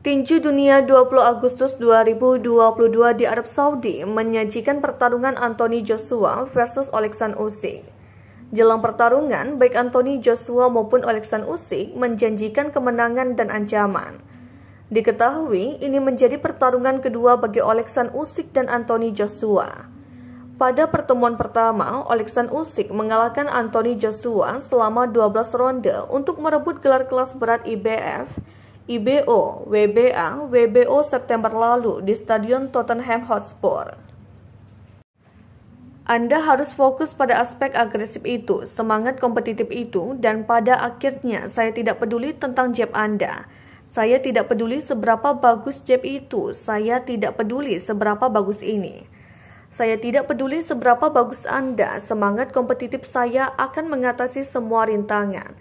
Tinju Dunia 20 Agustus 2022 di Arab Saudi menyajikan pertarungan Anthony Joshua versus Oleksan Usyk. Jelang pertarungan, baik Anthony Joshua maupun Oleksan Usyk menjanjikan kemenangan dan ancaman. Diketahui, ini menjadi pertarungan kedua bagi Oleksan Usyk dan Anthony Joshua. Pada pertemuan pertama, Oleksan Usyk mengalahkan Anthony Joshua selama 12 ronde untuk merebut gelar kelas berat IBF IBO, WBA, WBO September lalu di Stadion Tottenham Hotspur. Anda harus fokus pada aspek agresif itu, semangat kompetitif itu, dan pada akhirnya saya tidak peduli tentang jab Anda. Saya tidak peduli seberapa bagus jab itu, saya tidak peduli seberapa bagus ini. Saya tidak peduli seberapa bagus Anda, semangat kompetitif saya akan mengatasi semua rintangan.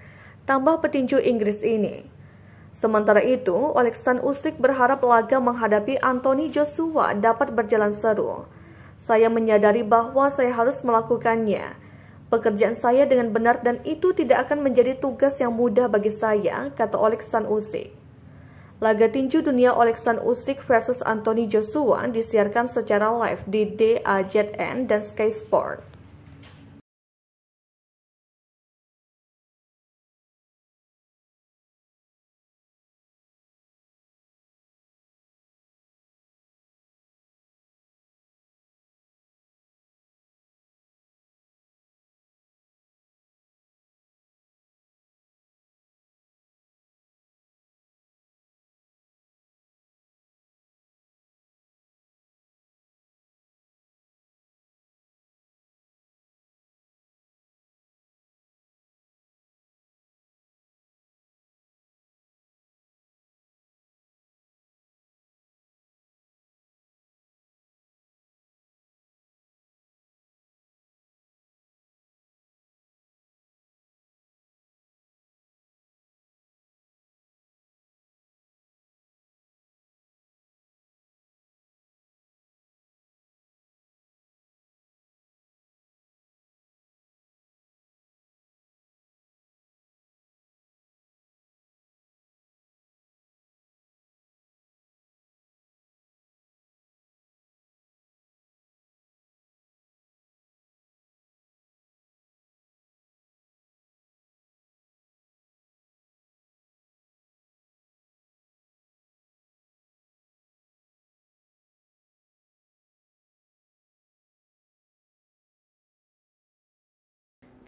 Tambah petinju Inggris ini. Sementara itu, Oleksan Usik berharap laga menghadapi Anthony Joshua dapat berjalan seru. Saya menyadari bahwa saya harus melakukannya. Pekerjaan saya dengan benar dan itu tidak akan menjadi tugas yang mudah bagi saya, kata Oleksan Usik. Laga tinju dunia Oleksan Usik versus Anthony Joshua disiarkan secara live di DAZN dan Sky Sport.